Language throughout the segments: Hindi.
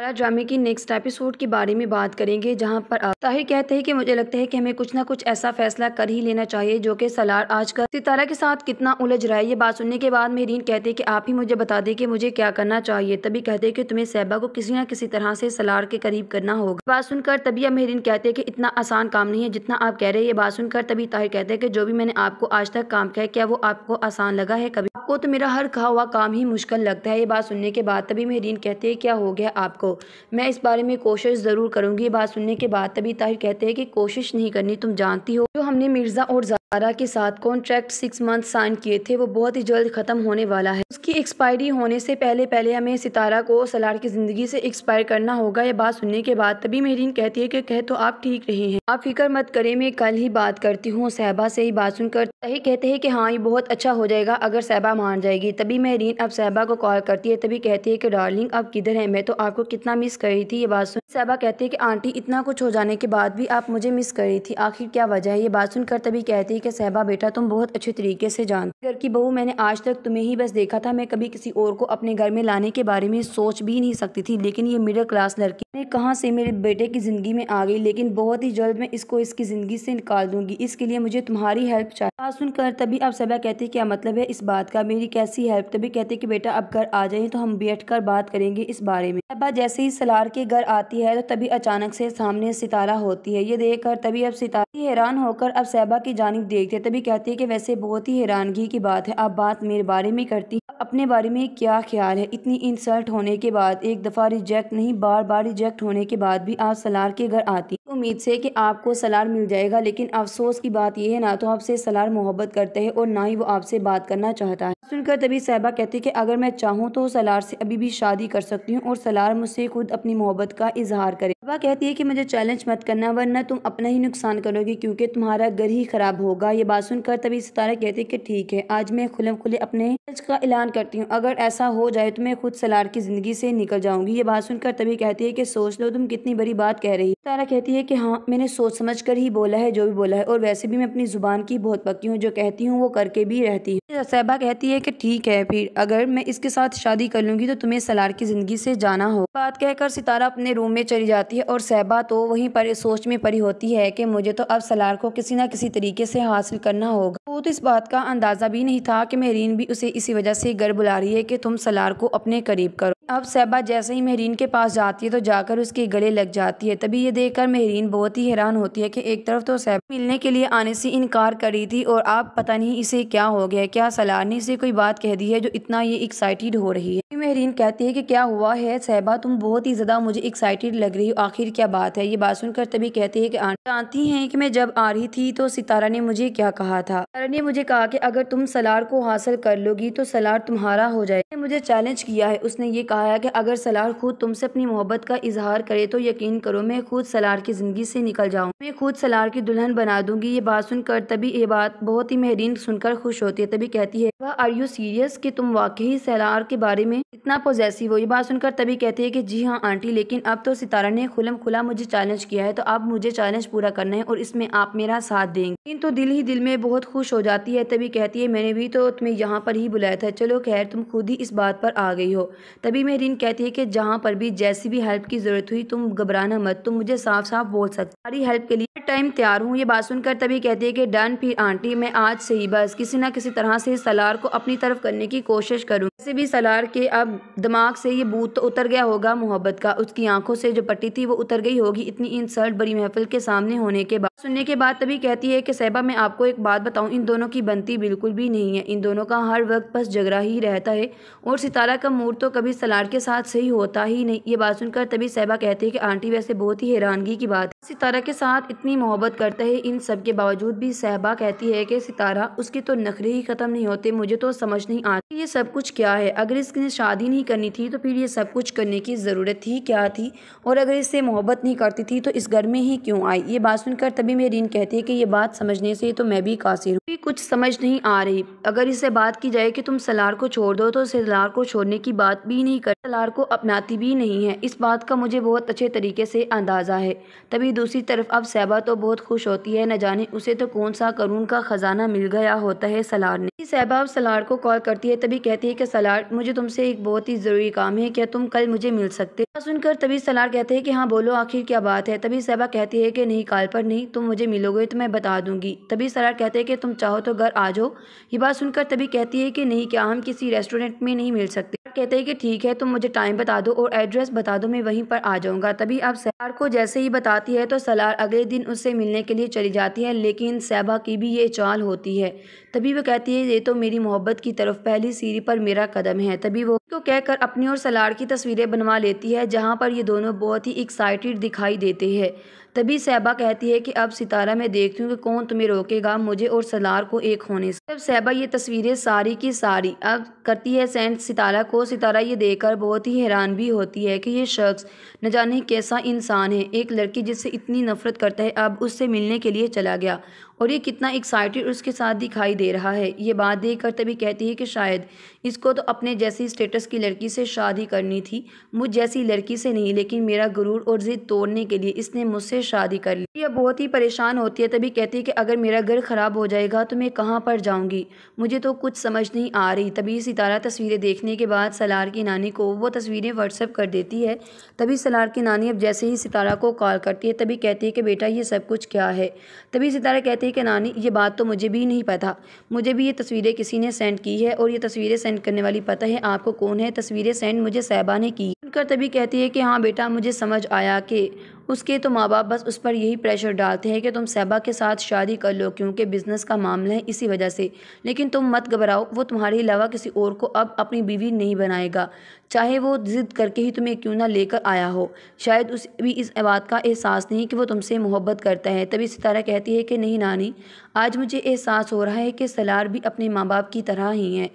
बड़ा ड्रामे की नेक्स्ट एपिसोड के बारे में बात करेंगे जहां पर आप ताहिर कहते हैं कि मुझे लगता है कि हमें कुछ ना कुछ ऐसा फैसला कर ही लेना चाहिए जो कि सलार आजकल सितारा के साथ कितना उलझ रहा है ये बात सुनने के बाद मेरीन कहते हैं कि आप ही मुझे बता दें कि मुझे क्या करना चाहिए तभी कहते हैं कि तुम्हें सहबा को किसी न किसी तरह से सलार के करीब करना होगा बात सुनकर तभी अब मेरीन कहते हैं कि इतना आसान काम नहीं है जितना आप कह रहे हैं ये बात सुनकर तभी ताहिर कहते हैं कि जो भी मैंने आपको आज तक काम किया क्या वो आपको आसान लगा है कभी आपको तो मेरा हर कहा हुआ काम ही मुश्किल लगता है ये बात सुनने के बाद तभी महरीन कहते हैं क्या हो गया आपको मैं इस बारे में कोशिश ज़रूर करूँगी ये बात सुनने के बाद तभी ताहिर कहते हैं कि कोशिश नहीं करनी तुम जानती हो जो हमने मिर्ज़ा और जारा के साथ कॉन्ट्रैक्ट सिक्स मंथ साइन किए थे वो बहुत ही जल्द ख़त्म होने वाला है उसकी एक्सपायरी होने से पहले पहले हमें सितारा को सलाड की ज़िंदगी से एक्सपायर करना होगा ये बात सुनने के बाद तभी मेहरीन कहती है कि कह तो आप ठीक रहे हैं आप फिक्र मत करें मैं कल ही बात करती हूँ सहबा से ही बात सुनकर तही कहते हैं कि हाँ ये बहुत अच्छा हो जाएगा अगर सहबा मान जाएगी तभी महरीन अब सहबा को कॉल करती है तभी कहती है कि डार्लिंग अब किधर है मैं तो आपको कितना मिस कर रही थी ये बात सुन सहबा कहती है कि आंटी इतना कुछ हो जाने के बाद भी आप मुझे मिस करी थी आखिर क्या वजह है ये बात सुनकर तभी कहती है कि सहबा बेटा तुम बहुत अच्छे तरीके से जान घर की बहू मैंने आज तक तुम्हें ही बस देखा था मैं कभी किसी और को अपने घर में लाने के बारे में सोच भी नहीं सकती थी लेकिन ये मिडिल क्लास लड़की मैं कहाँ से मेरे बेटे की ज़िंदगी में आ गई लेकिन बहुत ही जल्द मैं इसको इसकी ज़िंदगी से निकाल दूंगी इसके लिए मुझे तुम्हारी हेल्प चाहिए बात सुनकर तभी अब सबा कहती है क्या मतलब है इस बात का मेरी कैसी हेल्प तभी कहते कि बेटा अब घर आ जाए तो हम बैठ कर बात करेंगे इस बारे में तबा जैसे ही सलार के घर आती है तो तभी अचानक से सामने सितारा होती है ये देख कर तभी अब सितारा हैरान होकर अब सहबा की जानब देखते तभी कहती है कि वैसे बहुत ही हैरानगी की बात है आप बात मेरे बारे में करती अपने बारे में क्या ख्याल है इतनी इंसल्ट होने के बाद एक दफ़ा रिजेक्ट नहीं बार बार रिजेक्ट होने के बाद भी आप सलार के घर आती उम्मीद से कि आपको सलार मिल जाएगा लेकिन अफसोस की बात यह है ना तो आपसे सलार मोहब्बत करते हैं और ना ही वो आपसे बात करना चाहता है सुनकर तभी साहबा कहती कि अगर मैं चाहूँ तो सलार से अभी भी शादी कर सकती हूँ और सलार मुझसे खुद अपनी मोहब्बत का इजहार करे साहबा कहती है कि मुझे चैलेंज मत करना वरना तुम अपना ही नुकसान करोगे क्योंकि तुम्हारा घर ही खराब होगा ये बात सुनकर तभी सितारा कहती है कि ठीक है आज मैं खुलम खुले अपने का ऐलान करती हूँ अगर ऐसा हो जाए तो मैं खुद सलार की जिंदगी से निकल जाऊंगी ये बात सुनकर तभी कहती है कि सोच लो तुम कितनी बड़ी बात कह रही है सितारा कहती है कि हाँ मैंने सोच समझ कर ही बोला है जो भी बोला है और वैसे भी मैं अपनी ज़ुबान की बहुत पक्की हूँ जो कहती हूँ वो करके भी रहती हूँ अच्छा, साहबा कहती है कि ठीक है फिर अगर मैं इसके साथ शादी कर लूँगी तो तुम्हें सलार की ज़िंदगी से जाना हो बात कहकर सितारा अपने रूम में चली जाती है और साहबा तो वहीं पर सोच में पड़ी होती है कि मुझे तो अब सलार को किसी न किसी तरीके से हासिल करना होगा वो तो इस बात का अंदाज़ा भी नहीं था कि महरीन भी उसे इसी वजह से घर बुला रही है कि तुम सलार को अपने करीब करो अब सहबा जैसे ही महरीन के पास जाती है तो जाकर उसके गले लग जाती है तभी ये देखकर महरीन नाजरीन बहुत ही हैरान होती है कि एक तरफ तो सैफ मिलने के लिए आने से इनकार करी थी और आप पता नहीं इसे क्या हो गया क्या ने से कोई बात कह दी है जो इतना ये एक्साइटेड हो रही है महरीन कहती है कि क्या हुआ है सहबा तुम बहुत ही ज़्यादा मुझे एक्साइटेड लग रही हो आखिर क्या बात है ये बात सुनकर तभी कहती है कि जानती हैं कि मैं जब आ रही थी तो सितारा ने मुझे क्या कहा था सितारा ने मुझे कहा कि अगर तुम सलार को हासिल कर लोगी तो सलार तुम्हारा हो जाए मुझे चैलेंज किया है उसने ये कहा है कि अगर सलार खुद तुमसे अपनी मोहब्बत का इजहार करे तो यकीन करो मैं खुद सलार की ज़िंदगी से निकल जाऊँ मैं खुद सलार की दुल्हन बना दूंगी ये बात सुनकर तभी ये बात बहुत ही महरीन सुनकर खुश होती है तभी कहती है वह आर यू सीरियस की तुम वाकई सलार के बारे में इतना पोजेसिव हो ये बात सुनकर तभी कहती है की जी हाँ आंटी लेकिन अब तो सितारा ने खुलम खुला मुझे चैलेंज किया है तो अब मुझे चैलेंज पूरा करना है और इसमें आप मेरा साथ देंगे लेकिन तो दिल ही दिल में बहुत खुश हो जाती है तभी कहती है मैंने भी तो तुम्हें यहाँ पर ही बुलाया था चलो खैर तुम खुद ही इस बात पर आ गई हो तभी मेहरीन कहती है कि जहाँ पर भी जैसी भी हेल्प की ज़रूरत हुई तुम घबराना मत तुम मुझे साफ साफ बोल सकती हमारी हेल्प के लिए टाइम तैयार हूँ ये बात सुनकर तभी कहती है कि डन फिर आंटी मैं आज से ही बस किसी ना किसी तरह से सलार को अपनी तरफ करने की कोशिश करूँ वैसे भी सलार के अब दिमाग से ये बूत तो उतर गया होगा मोहब्बत का उसकी आंखों से जो पट्टी थी वो उतर गई होगी इतनी इंसल्ट बड़ी महफिल के सामने होने के बाद सुनने के बाद तभी कहती है की सहबा मैं आपको एक बात बताऊँ इन दोनों की बनती बिल्कुल भी नहीं है इन दोनों का हर वक्त बस झगड़ा ही रहता है और सितारा का मूड तो कभी सलार के साथ सही होता ही नहीं ये बात सुनकर तभी सहबा कहती है की आंटी वैसे बहुत ही हैरानगी की बात बात सितारा के साथ इतनी मोहब्बत करता है इन सब के बावजूद भी सहबा कहती है कि सितारा उसकी तो नखरे ही ख़त्म नहीं होते मुझे तो समझ नहीं आती ये सब कुछ क्या है अगर इसने शादी नहीं करनी थी तो फिर ये सब कुछ करने की ज़रूरत ही क्या थी और अगर इससे मोहब्बत नहीं करती थी तो इस घर में ही क्यों आई ये बात सुनकर तभी रीन कहती है कि ये बात समझने से तो मैं भी कासिर हूँ कुछ समझ नहीं आ रही अगर इससे बात की जाए कि तुम सलार को छोड़ दो तो सलार को छोड़ने की बात भी नहीं कर सलार को अपनाती भी नहीं है इस बात का मुझे बहुत अच्छे तरीके से अंदाज़ा है तभी दूसरी तरफ अब सैबा तो बहुत खुश होती है न जाने उसे तो कौन सा करून का ख़जाना मिल गया होता है सलार ने सैबा अब सलार को कॉल करती है तभी कहती है कि सलार मुझे तुमसे एक बहुत ही ज़रूरी काम है क्या तुम कल मुझे मिल सकते सुनकर तभी सलार कहते हैं कि हाँ बोलो आखिर क्या बात है तभी सैबा कहती है कि नहीं कॉल पर नहीं तुम मुझे मिलोगे तो मैं बता दूंगी तभी सलार कहते हैं कि तुम चाहो तो घर आ जाओ ये बात सुनकर तभी कहती है कि नहीं क्या हम किसी रेस्टोरेंट में नहीं मिल सकते कहते हैं कि ठीक है तुम मुझे टाइम बता दो और एड्रेस बता दो मैं वहीं पर आ जाऊंगा तभी अब सलार को जैसे ही बताती है तो सलार अगले दिन उससे मिलने के लिए चली जाती है लेकिन सैबा की भी ये चाल होती है तभी वो कहती है ये तो मेरी मोहब्बत की तरफ पहली सीरी पर मेरा कदम है तभी वो तो कहकर अपनी और सलार की तस्वीरें बनवा लेती है जहाँ पर ये दोनों बहुत ही एक्साइटेड दिखाई देते हैं तभी सैबा कहती है कि अब सितारा मैं देखती हूँ कि कौन तुम्हें रोकेगा मुझे और सलार को एक होने से जब सैबा ये तस्वीरें सारी की सारी अब करती है सेंट सितारा को सितारा ये देखकर बहुत ही हैरान भी होती है कि ये शख्स न जाने कैसा इंसान है एक लड़की जिससे इतनी नफरत करता है अब उससे मिलने के लिए चला गया और ये कितना एक्साइटेड उसके साथ दिखाई दे रहा है ये बात देख कर तभी कहती है कि शायद इसको तो अपने जैसी स्टेटस की लड़की से शादी करनी थी मुझ जैसी लड़की से नहीं लेकिन मेरा गुरूर और ज़िद तोड़ने के लिए इसने मुझसे शादी कर ली यह बहुत ही परेशान होती है तभी कहती है कि अगर मेरा घर ख़राब हो जाएगा तो मैं कहाँ पर जाऊँगी मुझे तो कुछ समझ नहीं आ रही तभी सितारा तस्वीरें देखने के बाद सलार की नानी को वो तस्वीरें व्हाट्सअप कर देती है तभी सलार की नानी अब जैसे ही सितारा को कॉल करती है तभी कहती है कि बेटा ये सब कुछ क्या है तभी सितारा कहती है कि नानी ये बात तो मुझे भी नहीं पता मुझे भी ये तस्वीरें किसी ने सेंड की है और ये तस्वीरें सेंड करने वाली पता है आपको कौन है तस्वीरें सेंड मुझे साहबा ने की सुनकर तभी कहती है कि हाँ बेटा मुझे समझ आया कि उसके तो माँ बाप बस उस पर यही प्रेशर डालते हैं कि तुम सैबा के साथ शादी कर लो क्योंकि बिज़नेस का मामला है इसी वजह से लेकिन तुम मत घबराओ वो तुम्हारे अलावा किसी और को अब अपनी बीवी नहीं बनाएगा चाहे वो ज़िद करके ही तुम्हें क्यों ना लेकर आया हो शायद उस भी इस बात का एहसास नहीं कि वो तुमसे मोहब्बत करता है तभी सितारा कहती है कि नहीं नानी आज मुझे एहसास हो रहा है कि सलार भी अपने माँ बाप की तरह ही हैं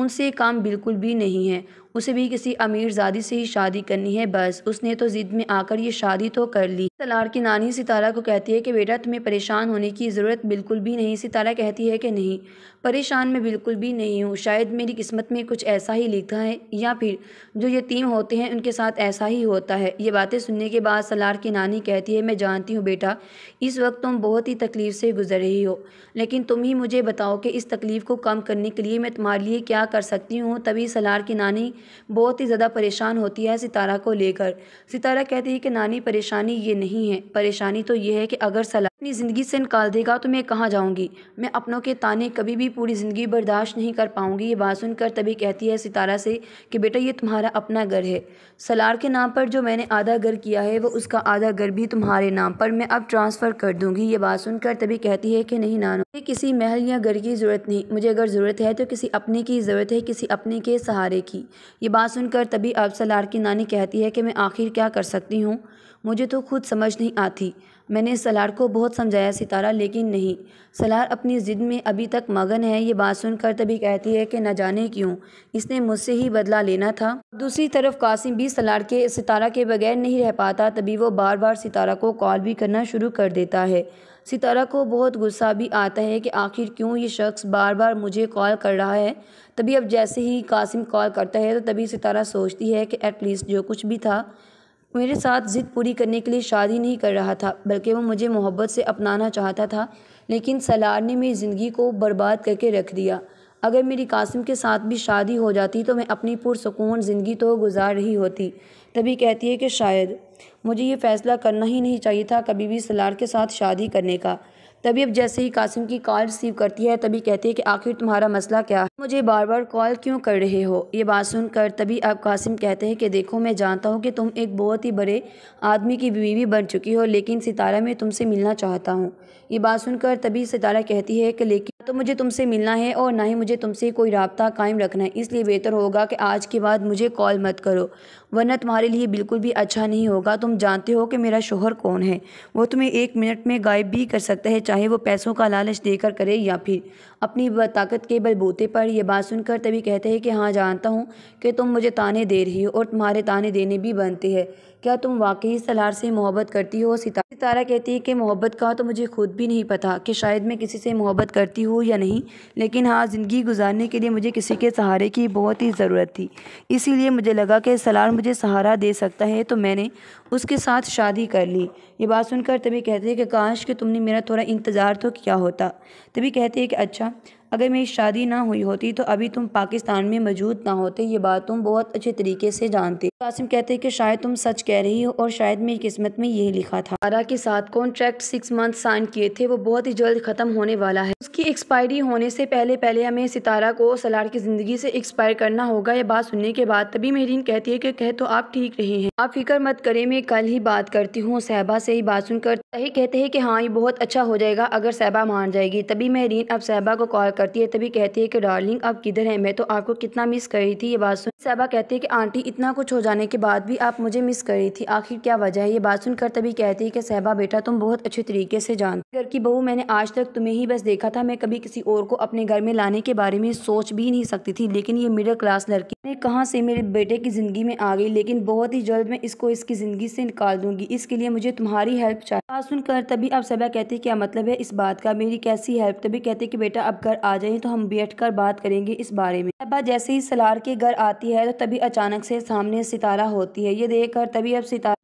उनसे काम बिल्कुल भी नहीं है उसे भी किसी अमीर जादी से ही शादी करनी है बस उसने तो ज़िद में आकर ये शादी तो कर ली सलार की नानी सितारा को कहती है कि बेटा तुम्हें परेशान होने की ज़रूरत बिल्कुल भी नहीं सितारा कहती है कि नहीं परेशान मैं बिल्कुल भी नहीं हूँ शायद मेरी किस्मत में कुछ ऐसा ही लिखा है या फिर जो यतीम होते हैं उनके साथ ऐसा ही होता है ये बातें सुनने के बाद सलार की नानी कहती है मैं जानती हूँ बेटा इस वक्त तुम बहुत ही तकलीफ़ से गुजर रही हो लेकिन तुम ही मुझे बताओ कि इस तकलीफ़ को कम करने के लिए मैं तुम्हारे लिए क्या कर सकती हूँ तभी सलार की नानी बहुत ही ज़्यादा परेशान होती है सितारा को लेकर सितारा कहती है कि नानी परेशानी ये नहीं है परेशानी तो ये है कि अगर सलार अपनी ज़िंदगी से निकाल देगा तो मैं कहाँ जाऊँगी मैं अपनों के ताने कभी भी पूरी ज़िंदगी बर्दाश्त नहीं कर पाऊँगी ये बात सुनकर तभी कहती है सितारा से कि बेटा ये तुम्हारा अपना घर है सलार के नाम पर जो मैंने आधा घर किया है वो उसका आधा घर भी तुम्हारे नाम पर मैं अब ट्रांसफ़र कर दूँगी ये बात सुनकर तभी कहती है कि नहीं ही नान मुझे किसी महल या घर की ज़रूरत नहीं मुझे अगर ज़रूरत है तो किसी अपने की ज़रूरत है किसी अपने के सहारे की ये बात सुनकर तभी अफसलार की नानी कहती है कि मैं आखिर क्या कर सकती हूँ मुझे तो खुद समझ नहीं आती मैंने सलार को बहुत समझाया सितारा लेकिन नहीं सलार अपनी ज़िद में अभी तक मगन है ये बात सुनकर तभी कहती है कि न जाने क्यों इसने मुझसे ही बदला लेना था दूसरी तरफ कासिम भी सलार के सितारा के बगैर नहीं रह पाता तभी वो बार बार सितारा को कॉल भी करना शुरू कर देता है सितारा को बहुत गुस्सा भी आता है कि आखिर क्यों ये शख्स बार बार मुझे कॉल कर रहा है तभी अब जैसे ही कासिम कॉल करता है तो तभी सितारा सोचती है कि एटलीस्ट जो कुछ भी था मेरे साथ ज़िद पूरी करने के लिए शादी नहीं कर रहा था बल्कि वो मुझे मोहब्बत से अपनाना चाहता था लेकिन सलार ने मेरी ज़िंदगी को बर्बाद करके रख दिया अगर मेरी कासिम के साथ भी शादी हो जाती तो मैं अपनी पुरसकून ज़िंदगी तो गुजार रही होती तभी कहती है कि शायद मुझे ये फ़ैसला करना ही नहीं चाहिए था कभी भी सलार के साथ शादी करने का तभी अब जैसे ही कासिम की कॉल रिसीव करती है तभी कहती है कि आखिर तुम्हारा मसला क्या है मुझे बार बार कॉल क्यों कर रहे हो ये बात सुनकर तभी अब कासिम कहते हैं कि देखो मैं जानता हूँ कि तुम एक बहुत ही बड़े आदमी की बीवी बन चुकी हो लेकिन सितारा मैं तुमसे मिलना चाहता हूँ ये बात सुनकर तभी सितारा कहती है कि लेकिन तो मुझे तुमसे मिलना है और ना ही मुझे तुमसे कोई रबता कायम रखना है इसलिए बेहतर होगा कि आज के बाद मुझे कॉल मत करो वरना तुम्हारे लिए बिल्कुल भी अच्छा नहीं होगा तुम जानते हो कि मेरा शोहर कौन है वो तुम्हें एक मिनट में गायब भी कर सकता है चाहे वो पैसों का लालच देकर करे या फिर अपनी ताकत के बलबूते पर यह बात सुनकर तभी कहते हैं कि हाँ जानता हूँ कि तुम मुझे ताने दे रही हो और तुम्हारे ताने देने भी बनते हैं क्या तुम वाकई सलार से मोहब्बत करती हो सितारा सितारा कहती है कि मोहब्बत का तो मुझे खुद भी नहीं पता कि शायद मैं किसी से मोहब्बत करती हूँ या नहीं लेकिन हाँ ज़िंदगी गुजारने के लिए मुझे किसी के सहारे की बहुत ही ज़रूरत थी इसीलिए मुझे लगा कि सलार मुझे सहारा दे सकता है तो मैंने उसके साथ शादी कर ली ये बात सुनकर तभी कहती है कि काश कि तुमने मेरा थोड़ा इंतज़ार तो किया होता तभी कहती है कि अच्छा अगर मेरी शादी ना हुई होती तो अभी तुम पाकिस्तान में मौजूद ना होते ये बात तुम बहुत अच्छे तरीके से जानते कासिम कहते हैं कि शायद तुम सच कह रही हो और शायद मेरी किस्मत में यही लिखा था आरा के साथ कॉन्ट्रैक्ट सिक्स मंथ साइन किए थे वो बहुत ही जल्द खत्म होने वाला है उसकी एक्सपायरी होने से पहले पहले हमें सितारा को सलाड की ज़िंदगी से एक्सपायर करना होगा ये बात सुनने के बाद तभी मेहरीन कहती है कि कह तो आप ठीक रहे हैं आप फिक्र मत करे मैं कल ही बात करती हूँ सहबा से ही बात सुनकर तही कहते हैं कि हाँ ये बहुत अच्छा हो जाएगा अगर सहबा मान जाएगी तभी मेहरीन अब सहबा को कॉल कर करती है तभी कहती है कि डार्लिंग आप किधर हैं मैं तो आपको कितना मिस कर रही थी ये बात सुन सहबा कहती है कि आंटी इतना कुछ हो जाने के बाद भी आप मुझे मिस कर रही थी आखिर क्या वजह है ये बात सुनकर तभी कहती है कि सहबा बेटा तुम बहुत अच्छे तरीके से जान घर की बहू मैंने आज तक तुम्हें ही बस देखा था मैं कभी किसी और को अपने घर में लाने के बारे में सोच भी नहीं सकती थी लेकिन ये मिडिल क्लास लड़की मैं कहाँ से मेरे बेटे की ज़िंदगी में आ गई लेकिन बहुत ही जल्द मैं इसको इसकी ज़िंदगी से निकाल दूंगी इसके लिए मुझे तुम्हारी हेल्प चाहिए बात सुनकर तभी अब सहबा कहती क्या मतलब है इस बात का मेरी कैसी हेल्प तभी कहती कि बेटा अब घर आ जाएं तो हम बैठकर बात करेंगे इस बारे में अब जैसे ही सलार के घर आती है तो तभी अचानक से सामने सितारा होती है ये देखकर तभी अब सितारा